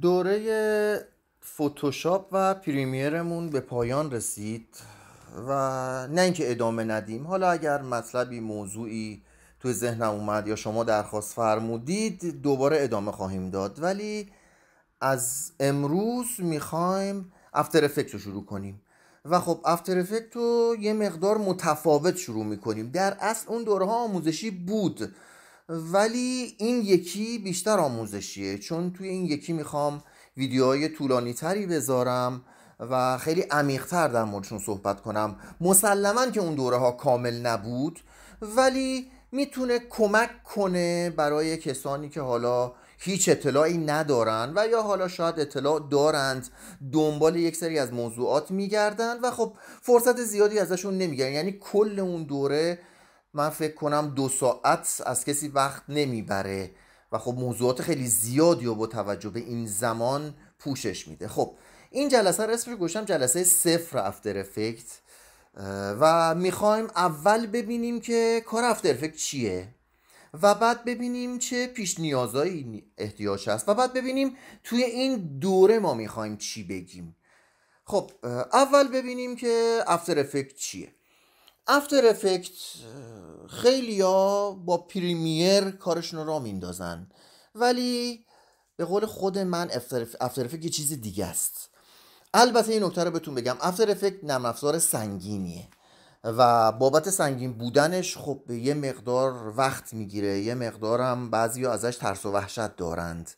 دوره فتوشاپ و پریمیرمون به پایان رسید و نه اینکه ادامه ندیم حالا اگر مطلبی موضوعی تو ذهنم اومد یا شما درخواست فرمودید دوباره ادامه خواهیم داد ولی از امروز میخوایم افتر افکت رو شروع کنیم و خب افتر افکت رو یه مقدار متفاوت شروع میکنیم در اصل اون دوره آموزشی بود ولی این یکی بیشتر آموزشیه چون توی این یکی میخوام ویدیوهای طولانی تری بذارم و خیلی عمیقتر در موردشون صحبت کنم مسلما که اون دوره ها کامل نبود ولی میتونه کمک کنه برای کسانی که حالا هیچ اطلاعی ندارن و یا حالا شاید اطلاع دارند دنبال یک سری از موضوعات میگردن و خب فرصت زیادی ازشون نمیگردن یعنی کل اون دوره من فکر کنم دو ساعت از کسی وقت نمیبره و خب موضوعات خیلی زیادی و با توجه به این زمان پوشش میده خب این جلسه رو اسمش گوشم جلسه صفر افتر افکت و میخوایم اول ببینیم که کار افتر افکت چیه و بعد ببینیم چه پیش نیازایی احتیاج هست و بعد ببینیم توی این دوره ما میخوایم چی بگیم خب اول ببینیم که افتر افکت چیه افتر افکت خیلی ها با پریمیر کارشون را میندازن ولی به قول خود من افتر افکت یه چیز دیگه است البته این نکته رو بهتون بگم افتر افکت نرم افزار سنگینیه و بابت سنگین بودنش خب به یه مقدار وقت میگیره یه مقدارم بعضی ها ازش ترس و وحشت دارند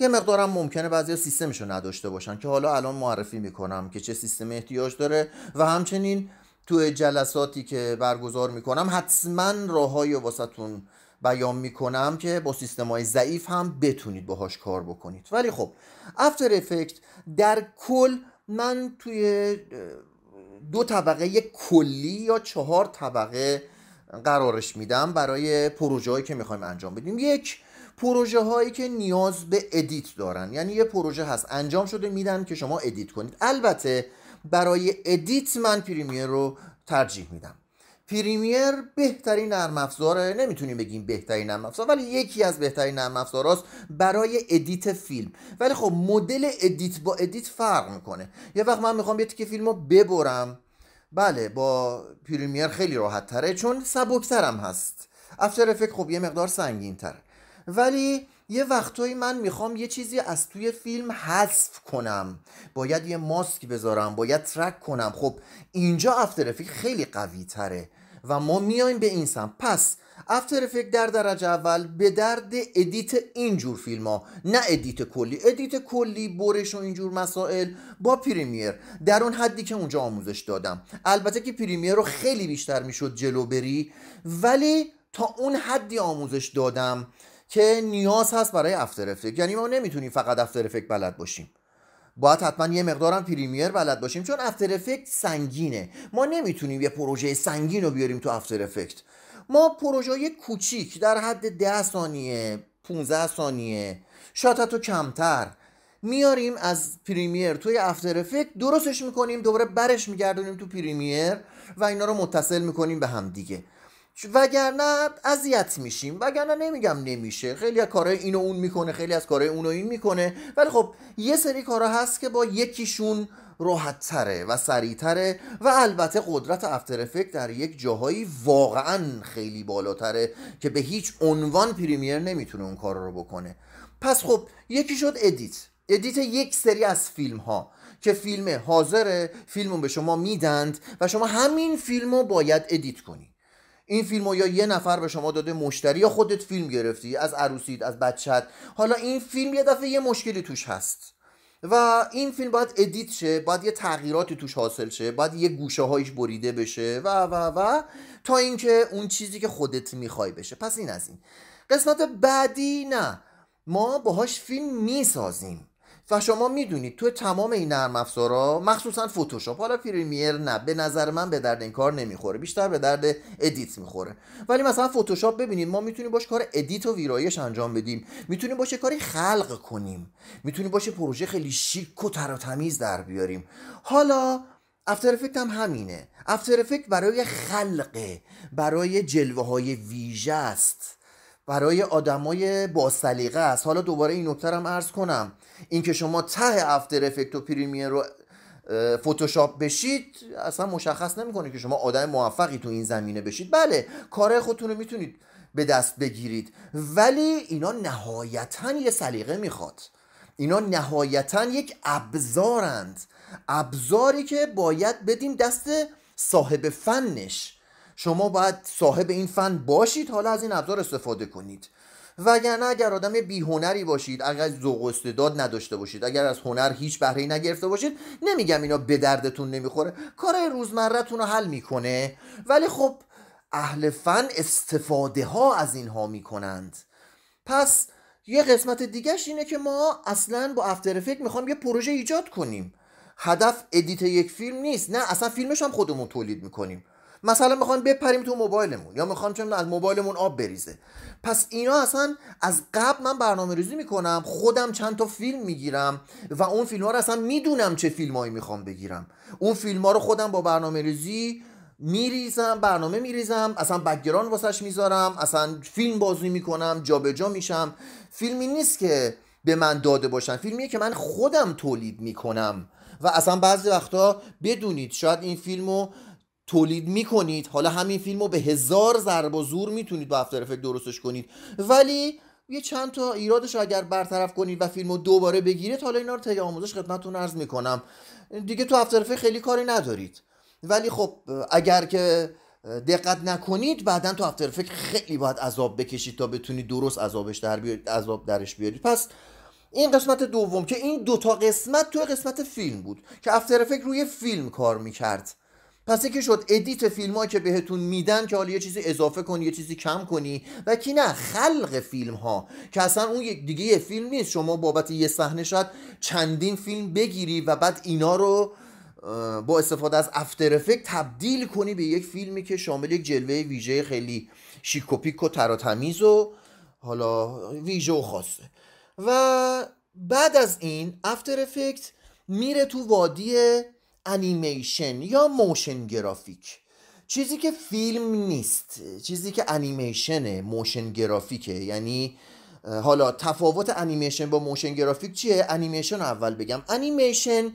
یه مقدارم ممکنه بعضی سیستمش رو نداشته باشن که حالا الان معرفی میکنم که چه سیستم احتیاج داره و همچنین توی جلساتی که برگزار میکنم حتما های واسطون بیان میکنم که با سیستم های ضعیف هم بتونید باهاش کار بکنید ولی خب افتر افکت در کل من توی دو طبقه یک کلی یا چهار طبقه قرارش میدم برای پروژه هایی که میخوایم انجام بدیم یک پروژه هایی که نیاز به ادیت دارن یعنی یه پروژه هست انجام شده میدن که شما ادیت کنید البته برای ادیت من پریمیر رو ترجیح میدم پریمیر بهترین نرم افزاره نمیتونیم بگیم بهترین نرم افزار ولی یکی از بهترین نرم افزاراست برای ادیت فیلم ولی خب مدل ادیت با ادیت فرق میکنه یه وقت من میخوام یه تیکه فیلم رو ببرم بله با پریمیر خیلی راحت تره چون سبکترم هست افتر فکر خب یه مقدار سنگین تره ولی یه وقتایی من میخوام یه چیزی از توی فیلم حذف کنم باید یه ماسک بذارم باید ترک کنم خب اینجا افتر خیلی قوی تره و ما میایم به این سم پس افتر در درجه اول به درد ادیت اینجور فیلم ها نه ادیت کلی ادیت کلی برش و اینجور مسائل با پریمیر در اون حدی که اونجا آموزش دادم البته که پریمیر رو خیلی بیشتر میشد جلو بری ولی تا اون حدی آموزش دادم که نیاز هست برای افتر افکت یعنی ما نمیتونیم فقط افتر افکت بلد باشیم باید حتما یه مقدارم پریمیر بلد باشیم چون افتر افکت سنگینه ما نمیتونیم یه پروژه سنگین رو بیاریم تو افتر افکت ما پروژه کوچیک در حد 10 ثانیه 15 ثانیه شاید حتی کمتر میاریم از پریمیر توی افتر افکت درستش میکنیم دوباره برش میگردونیم تو پریمیر و اینا رو متصل میکنیم به هم دیگه وگرنه اذیت میشیم وگرنه نمیگم نمیشه خیلی از کارهای اینو اون میکنه خیلی از کارهای اونو این میکنه ولی خب یه سری کارا هست که با یکیشون راحت تره و تره و البته قدرت افتر افکت در یک جاهایی واقعا خیلی بالاتره که به هیچ عنوان پریمیر نمیتونه اون کار رو بکنه پس خب یکی شد ادیت ادیت یک سری از فیلم ها که فیلم حاضره فیلم به شما میدند و شما همین فیلم رو باید ادیت کنید این فیلمو یا یه نفر به شما داده مشتری یا خودت فیلم گرفتی از عروسید از بچت حالا این فیلم یه دفعه یه مشکلی توش هست و این فیلم باید ادیت شه باید یه تغییراتی توش حاصل شه باید یه گوشه هایش بریده بشه و و و تا اینکه اون چیزی که خودت میخوای بشه پس این از این قسمت بعدی نه ما باهاش فیلم میسازیم و شما میدونید تو تمام این نرم افزارا مخصوصا فتوشاپ حالا پریمیر نه به نظر من به درد این کار نمیخوره بیشتر به درد ادیت میخوره ولی مثلا فتوشاپ ببینید ما میتونیم باش کار ادیت و ویرایش انجام بدیم میتونیم باشه کاری خلق کنیم میتونیم باشه پروژه خیلی شیک و تر و تمیز در بیاریم حالا افتر افکت هم همینه افتر افکت برای خلقه برای جلوه های ویژه است برای آدمای با سلیقه است حالا دوباره این نکته هم عرض کنم اینکه شما ته افتر افکت و پریمیر رو فتوشاپ بشید اصلا مشخص نمیکنه که شما آدم موفقی تو این زمینه بشید بله کار خودتون رو میتونید به دست بگیرید ولی اینا نهایتا یه سلیقه میخواد اینا نهایتا یک ابزارند ابزاری که باید بدیم دست صاحب فنش شما باید صاحب این فن باشید حالا از این ابزار استفاده کنید وگرنه اگر آدم بیهنری باشید اگر ذوق استعداد نداشته باشید اگر از هنر هیچ بهره‌ای نگرفته باشید نمیگم اینا به دردتون نمیخوره کار روزمرهتون رو حل میکنه ولی خب اهل فن استفاده ها از اینها میکنند پس یه قسمت دیگهش اینه که ما اصلا با افتر افکت میخوام یه پروژه ایجاد کنیم هدف ادیت یک فیلم نیست نه اصلا فیلمش هم خودمون تولید میکنیم مثلا میخوان بپریم تو موبایلمون یا میخوام چون از موبایلمون آب بریزه پس اینا اصلا از قبل من برنامه ریزی میکنم خودم چند تا فیلم میگیرم و اون فیلم ها رو اصلا میدونم چه فیلمهایی میخوام بگیرم اون فیلم ها رو خودم با برنامه ریزی میریزم برنامه میریزم اصلا بگیران واسش میذارم اصلا فیلم بازی میکنم جابجا میشم فیلمی نیست که به من داده باشن فیلمیه که من خودم تولید میکنم و اصلا بعضی وقتا بدونید شاید این فیلمو تولید میکنید حالا همین فیلم رو به هزار ضرب و زور میتونید با افتر افکت درستش کنید ولی یه چند تا ایرادش رو اگر برطرف کنید و فیلم رو دوباره بگیرید حالا اینا رو طی آموزش خدمتتون عرض میکنم دیگه تو افتر خیلی کاری ندارید ولی خب اگر که دقت نکنید بعدا تو افتر خیلی باید عذاب بکشید تا بتونید درست عذابش در بیارید عذاب درش بیارید پس این قسمت دوم که این دوتا قسمت تو قسمت فیلم بود که افتر روی فیلم کار میکرد پس که شد ادیت فیلم که بهتون میدن که حالا یه چیزی اضافه کنی یه چیزی کم کنی و کی نه خلق فیلم ها که اصلا اون یک دیگه یه فیلم نیست شما بابت یه صحنه شاید چندین فیلم بگیری و بعد اینا رو با استفاده از افتر تبدیل کنی به یک فیلمی که شامل یک جلوه ویژه خیلی شیک و پیک و و حالا ویژه و خاصه و بعد از این افتر میره تو وادی انیمیشن یا موشن گرافیک چیزی که فیلم نیست چیزی که انیمیشنه موشن گرافیکه یعنی حالا تفاوت انیمیشن با موشن گرافیک چیه انیمیشن اول بگم انیمیشن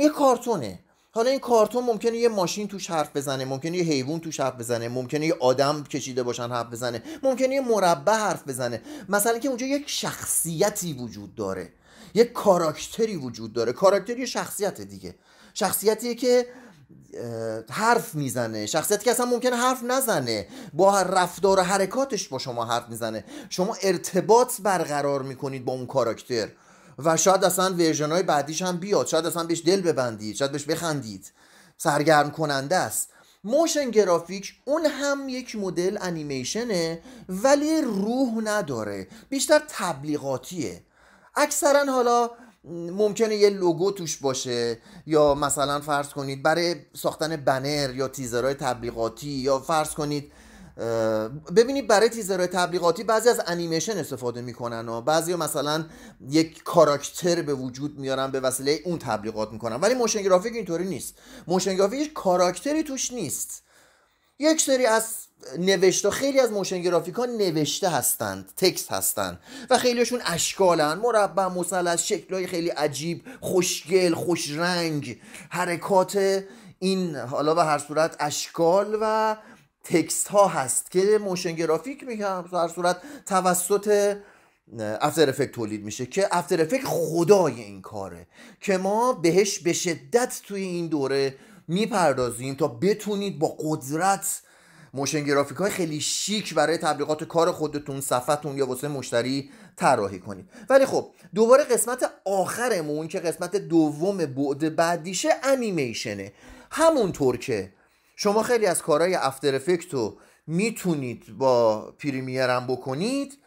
یه کارتونه حالا این کارتون ممکنه یه ماشین توش حرف بزنه ممکنه یه حیوان توش حرف بزنه ممکنه یه آدم کشیده باشن حرف بزنه ممکنه یه مربع حرف بزنه مثلا که اونجا یک شخصیتی وجود داره یک کاراکتری وجود داره کاراکتری شخصیت دیگه شخصیتیه که حرف میزنه شخصیتی که اصلا ممکنه حرف نزنه با رفتار و حرکاتش با شما حرف میزنه شما ارتباط برقرار میکنید با اون کاراکتر و شاید اصلا ورژن های بعدیش هم بیاد شاید اصلا بهش دل ببندید شاید بهش بخندید سرگرم کننده است موشن گرافیک اون هم یک مدل انیمیشنه ولی روح نداره بیشتر تبلیغاتیه اکثرا حالا ممکنه یه لوگو توش باشه یا مثلا فرض کنید برای ساختن بنر یا تیزرهای تبلیغاتی یا فرض کنید ببینید برای تیزرهای تبلیغاتی بعضی از انیمیشن استفاده میکنن و بعضی مثلا یک کاراکتر به وجود میارن به وسیله اون تبلیغات میکنن ولی موشن گرافیک اینطوری نیست موشن گرافیک کاراکتری توش نیست یک سری از نوشته خیلی از موشن ها نوشته هستند تکست هستند و خیلیشون اشکالن مربع مثلث های خیلی عجیب خوشگل خوش رنگ حرکات این حالا به هر صورت اشکال و تکست ها هست که موشن گرافیک میگم به هر صورت توسط افتر افکت تولید میشه که افتر افکت خدای این کاره که ما بهش به شدت توی این دوره میپردازیم تا بتونید با قدرت موشن گرافیک های خیلی شیک برای تبلیغات کار خودتون صفحتون یا واسه مشتری طراحی کنید ولی خب دوباره قسمت آخرمون که قسمت دوم بعد بعدیشه انیمیشنه همونطور که شما خیلی از کارهای افتر افکت رو میتونید با پریمیرم بکنید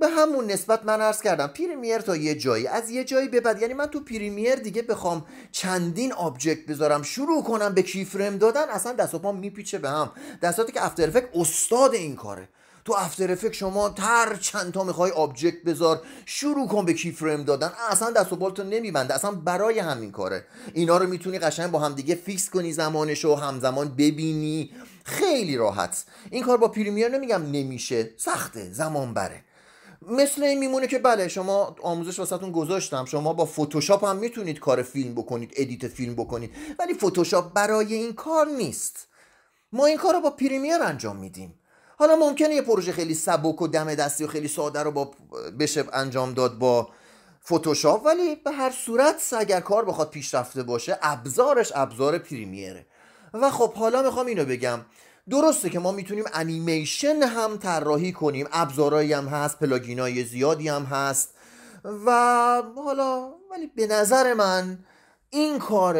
به همون نسبت من عرض کردم پریمیر تا یه جایی از یه جایی به بعد یعنی من تو پریمیر دیگه بخوام چندین آبجکت بذارم شروع کنم به کیفرم دادن اصلا دست و پا میپیچه به هم دستاتی که افتر افکت استاد این کاره تو افتر افکت شما تر چند تا میخوای آبجکت بذار شروع کن به کیفرم دادن اصلا دست و بالتو نمیبنده اصلا برای همین کاره اینا رو میتونی قشنگ با هم دیگه فیکس کنی زمانش و همزمان ببینی خیلی راحت این کار با پریمیر نمیگم نمیشه سخته زمان بره مثل این میمونه که بله شما آموزش واسهتون گذاشتم شما با فتوشاپ هم میتونید کار فیلم بکنید ادیت فیلم بکنید ولی فتوشاپ برای این کار نیست ما این کار رو با پریمیر انجام میدیم حالا ممکنه یه پروژه خیلی سبک و دم دستی و خیلی ساده رو با بشه انجام داد با فتوشاپ ولی به هر صورت اگر کار بخواد پیشرفته باشه ابزارش ابزار پریمیره و خب حالا میخوام اینو بگم درسته که ما میتونیم انیمیشن هم طراحی کنیم ابزارهایی هم هست پلاگینای زیادی هم هست و حالا ولی به نظر من این کار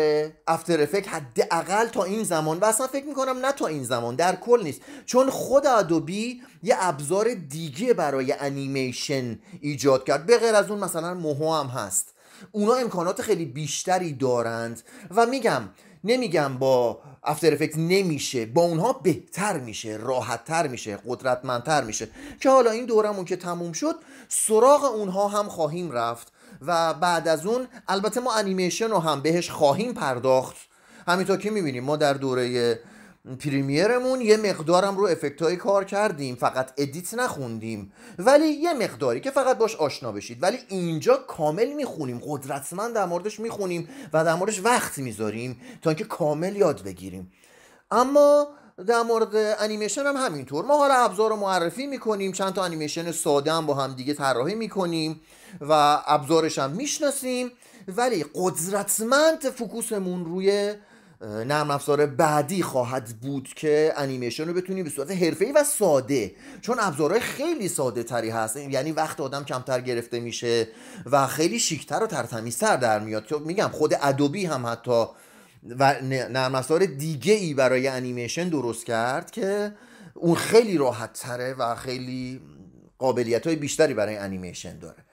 افتر افکت حداقل تا این زمان و اصلا فکر میکنم نه تا این زمان در کل نیست چون خود ادوبی یه ابزار دیگه برای انیمیشن ایجاد کرد به غیر از اون مثلا موهو هم هست اونا امکانات خیلی بیشتری دارند و میگم نمیگم با افتر افکت نمیشه با اونها بهتر میشه راحتتر میشه قدرتمندتر میشه که حالا این دورمون که تموم شد سراغ اونها هم خواهیم رفت و بعد از اون البته ما انیمیشن رو هم بهش خواهیم پرداخت همینطور که میبینیم ما در دوره پریمیرمون یه مقدارم رو افکت های کار کردیم فقط ادیت نخوندیم ولی یه مقداری که فقط باش آشنا بشید ولی اینجا کامل میخونیم قدرتمند در موردش میخونیم و در موردش وقت میذاریم تا اینکه کامل یاد بگیریم اما در مورد انیمیشن هم همینطور ما حالا ابزار رو معرفی میکنیم چند تا انیمیشن ساده هم با هم دیگه طراحی میکنیم و ابزارش هم میشناسیم ولی قدرتمند فکوسمون روی نرم افزار بعدی خواهد بود که انیمیشن رو بتونی به صورت حرفه‌ای و ساده چون ابزارهای خیلی ساده تری هست یعنی وقت آدم کمتر گرفته میشه و خیلی شیکتر و ترتمیزتر در میاد که میگم خود ادوبی هم حتی و نرم افزار دیگه ای برای انیمیشن درست کرد که اون خیلی راحت تره و خیلی قابلیت های بیشتری برای انیمیشن داره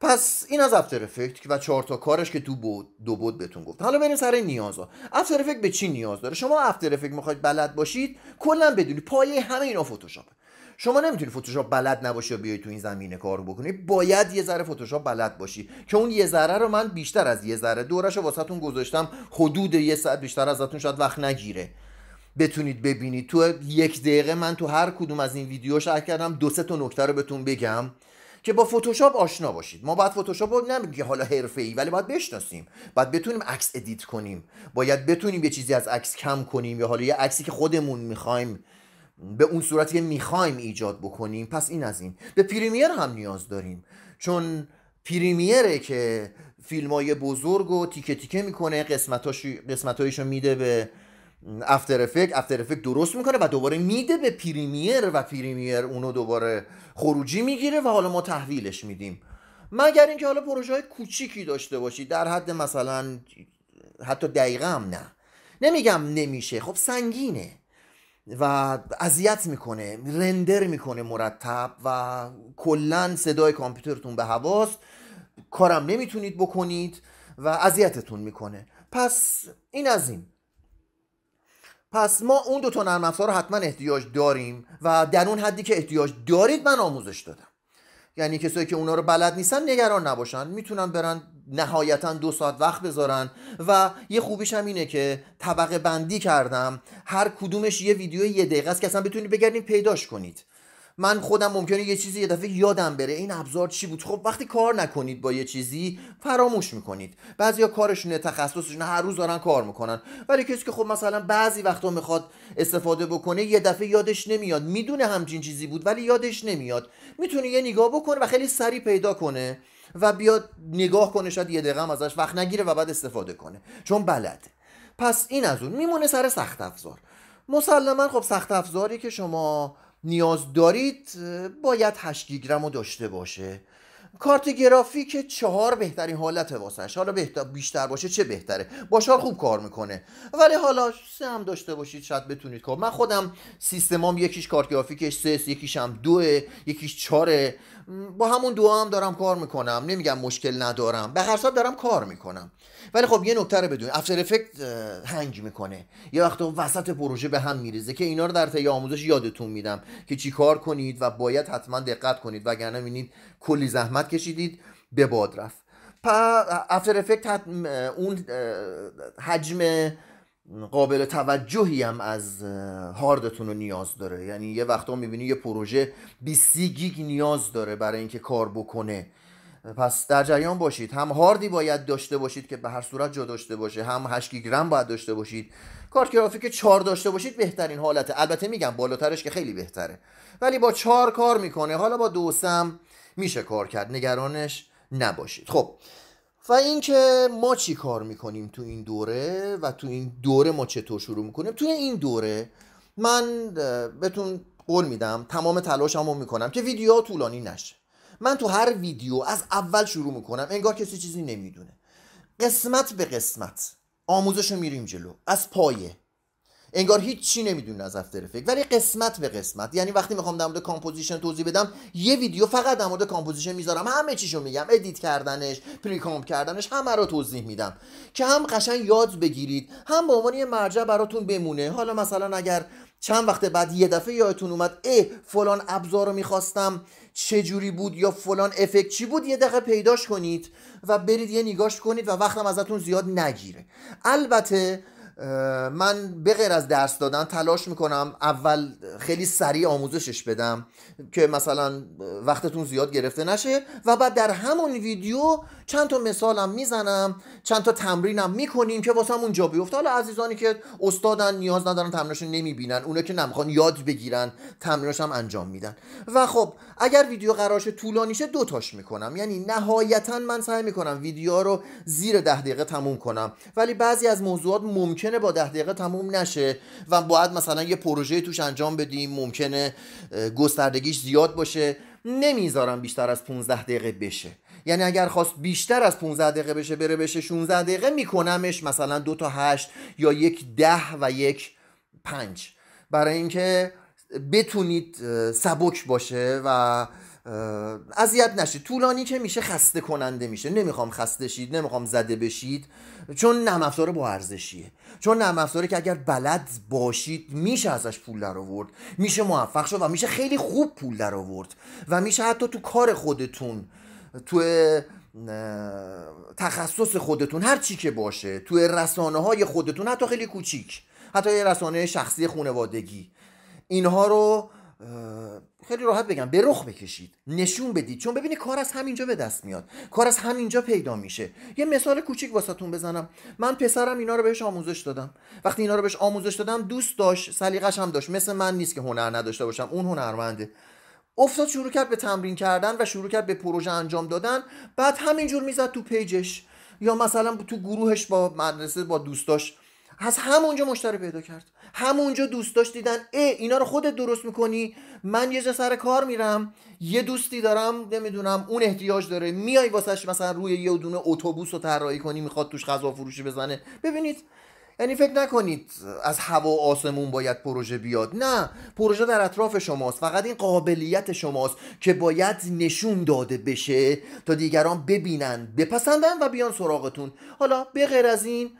پس این از افتر افکت و چهار تا کارش که دو بود دو بود بهتون گفت حالا بریم سر نیازا افتر افکت به چی نیاز داره شما افتر افکت میخواید بلد باشید کلا بدونی پایه همه اینا فتوشاپ شما نمیتونی فتوشاپ بلد نباشی و بیای تو این زمینه کار بکنی باید یه ذره فتوشاپ بلد باشی که اون یه ذره رو من بیشتر از یه ذره دورش رو واسهتون گذاشتم حدود یه ساعت بیشتر ازتون شاید وقت نگیره بتونید ببینید تو یک دقیقه من تو هر کدوم از این ویدیو شرح کردم دو سه تا نکته رو بهتون بگم که با فتوشاپ آشنا باشید ما باید فتوشاپ رو نمیگه حالا حرفه ای. ولی باید بشناسیم باید بتونیم عکس ادیت کنیم باید بتونیم یه چیزی از عکس کم کنیم یا حالا یه عکسی که خودمون میخوایم به اون صورتی که میخوایم ایجاد بکنیم پس این از این به پریمیر هم نیاز داریم چون پریمیره که فیلم های بزرگ و تیکه تیکه میکنه قسمت قسمت‌هایشو میده به افتر افکت افتر افکت درست میکنه و دوباره میده به پریمیر و پریمیر اونو دوباره خروجی میگیره و حالا ما تحویلش میدیم مگر اینکه حالا پروژه های کوچیکی داشته باشی در حد مثلا حتی دقیقه هم نه نمیگم نمیشه خب سنگینه و اذیت میکنه رندر میکنه مرتب و کلا صدای کامپیوترتون به هواست کارم نمیتونید بکنید و اذیتتون میکنه پس این از این پس ما اون دو تا نرم افزار رو حتما احتیاج داریم و در اون حدی که احتیاج دارید من آموزش دادم یعنی کسایی که اونا رو بلد نیستن نگران نباشن میتونن برن نهایتا دو ساعت وقت بذارن و یه خوبیش هم اینه که طبقه بندی کردم هر کدومش یه ویدیو یه دقیقه است که اصلا بتونید بگردین پیداش کنید من خودم ممکنه یه چیزی یه دفعه یادم بره این ابزار چی بود خب وقتی کار نکنید با یه چیزی فراموش میکنید بعضیا کارشونه تخصصشون هر روز دارن کار میکنن ولی کسی که خب مثلا بعضی وقتا میخواد استفاده بکنه یه دفعه یادش نمیاد میدونه همچین چیزی بود ولی یادش نمیاد میتونه یه نگاه بکنه و خیلی سریع پیدا کنه و بیاد نگاه کنه شاید یه دقم ازش وقت نگیره و بعد استفاده کنه چون بلده پس این از اون میمونه سر سخت افزار مسلما خب سخت افزاری که شما نیاز دارید باید 8 گیگرم رو داشته باشه کارت گرافیک چهار بهترین حالت واسش حالا بهتر بیشتر باشه چه بهتره باشار خوب کار میکنه ولی حالا سه هم داشته باشید شاید بتونید کار خب، من خودم سیستمام یکیش کارت گرافیکش سه یکیش هم دوه یکیش چاره با همون دعا هم دارم کار میکنم نمیگم مشکل ندارم به هر دارم کار میکنم ولی خب یه نکته رو بدون افتر افکت هنگ میکنه یه وقت وسط پروژه به هم میریزه که اینا رو در طی آموزش یادتون میدم که چی کار کنید و باید حتما دقت کنید وگرنه میبینید کلی زحمت کشیدید به باد رفت افتر افکت اون حجم قابل توجهی هم از هاردتون رو نیاز داره یعنی یه وقتا میبینی یه پروژه 20 گیگ نیاز داره برای اینکه کار بکنه پس در جریان باشید هم هاردی باید داشته باشید که به هر صورت جا داشته باشه هم 8 گیگ رم باید داشته باشید کارت گرافیک 4 داشته باشید بهترین حالته البته میگم بالاترش که خیلی بهتره ولی با 4 کار میکنه حالا با دوسم میشه کار کرد نگرانش نباشید خب و اینکه ما چی کار میکنیم تو این دوره و تو این دوره ما چطور شروع میکنیم توی این دوره من بهتون قول میدم تمام تلاشمو میکنم که ویدیوها طولانی نشه من تو هر ویدیو از اول شروع میکنم انگار کسی چیزی نمیدونه قسمت به قسمت آموزش رو میریم جلو از پایه انگار هیچ چی نمیدونید از افتر افکت ولی قسمت به قسمت یعنی وقتی میخوام در مورد کامپوزیشن توضیح بدم یه ویدیو فقط در مورد کامپوزیشن میذارم همه چیشو میگم ادیت کردنش پری کردنش همه رو توضیح میدم که هم قشنگ یاد بگیرید هم به عنوان یه مرجع براتون بمونه حالا مثلا اگر چند وقت بعد یه دفعه یادتون اومد ای فلان ابزار رو میخواستم جوری بود یا فلان افکت چی بود یه دقیقه پیداش کنید و برید یه نگاش کنید و وقتم ازتون زیاد نگیره البته من به غیر از درس دادن تلاش میکنم اول خیلی سریع آموزشش بدم که مثلا وقتتون زیاد گرفته نشه و بعد در همون ویدیو چند تا مثالم میزنم چند تا تمرینم میکنیم که واسه اونجا بیفته حالا عزیزانی که استادن نیاز ندارن تمریناشو نمیبینن اونا که نمیخوان یاد بگیرن تمرینش هم انجام میدن و خب اگر ویدیو قرارش طولانیشه دوتاش تاش میکنم یعنی نهایتا من سعی میکنم ویدیو رو زیر ده دقیقه تموم کنم ولی بعضی از موضوعات ممکنه با ده دقیقه تموم نشه و باید مثلا یه پروژه توش انجام بدیم ممکنه گستردگیش زیاد باشه نمیذارم بیشتر از 15 دقیقه بشه یعنی اگر خواست بیشتر از 15 دقیقه بشه بره بشه 16 دقیقه میکنمش مثلا دو تا 8 یا یک ده و یک پنج برای اینکه بتونید سبک باشه و اذیت نشید طولانی که میشه خسته کننده میشه نمیخوام خسته شید نمیخوام زده بشید چون نرم افزار با ارزشیه چون نرم که اگر بلد باشید میشه ازش پول در آورد میشه موفق شد و میشه خیلی خوب پول در آورد و میشه حتی تو کار خودتون تو تخصص خودتون هر چی که باشه توی رسانه های خودتون حتی خیلی کوچیک حتی یه رسانه شخصی خونوادگی اینها رو خیلی راحت بگم به رخ بکشید نشون بدید چون ببینید کار از همینجا به دست میاد کار از همینجا پیدا میشه یه مثال کوچیک واساتون بزنم من پسرم اینا رو بهش آموزش دادم وقتی اینا رو بهش آموزش دادم دوست داشت سلیقش هم داشت مثل من نیست که هنر نداشته باشم اون هنرمنده افتاد شروع کرد به تمرین کردن و شروع کرد به پروژه انجام دادن بعد همینجور میزد تو پیجش یا مثلا تو گروهش با مدرسه با دوستاش از همونجا مشتری پیدا کرد همونجا دوستاش دیدن ای اینا رو خودت درست میکنی من یه جا سر کار میرم یه دوستی دارم نمیدونم اون احتیاج داره میای واسش مثلا روی یه دونه اتوبوس رو طراحی کنی میخواد توش غذا فروشی بزنه ببینید یعنی فکر نکنید از هوا و آسمون باید پروژه بیاد نه پروژه در اطراف شماست فقط این قابلیت شماست که باید نشون داده بشه تا دیگران ببینن بپسندن و بیان سراغتون حالا به غیر از این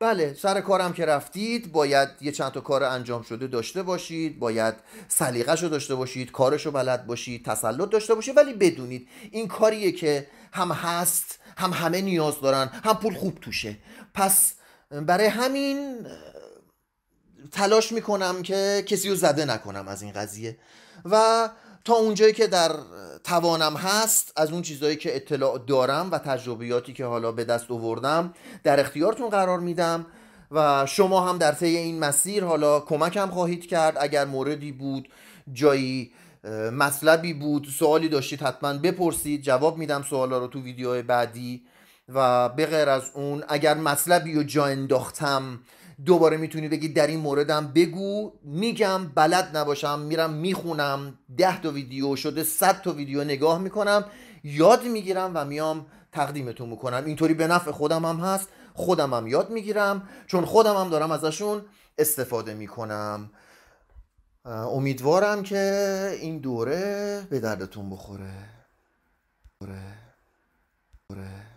بله سر کارم که رفتید باید یه چند تا کار انجام شده داشته باشید باید سلیقه‌شو داشته باشید کارشو بلد باشید تسلط داشته باشید ولی بدونید این کاریه که هم هست هم همه نیاز دارن هم پول خوب توشه پس برای همین تلاش میکنم که کسی رو زده نکنم از این قضیه و تا اونجایی که در توانم هست از اون چیزهایی که اطلاع دارم و تجربیاتی که حالا به دست آوردم در اختیارتون قرار میدم و شما هم در طی این مسیر حالا کمکم خواهید کرد اگر موردی بود جایی مطلبی بود سوالی داشتید حتما بپرسید جواب میدم سوالا رو تو ویدیوهای بعدی و به غیر از اون اگر مطلبی رو جا انداختم دوباره میتونی بگی در این موردم بگو میگم بلد نباشم میرم میخونم ده تا ویدیو شده صد تا ویدیو نگاه میکنم یاد میگیرم و میام تقدیمتون میکنم اینطوری به نفع خودم هم هست خودم هم یاد میگیرم چون خودم هم دارم ازشون استفاده میکنم امیدوارم که این دوره به دردتون بخوره بخوره بخوره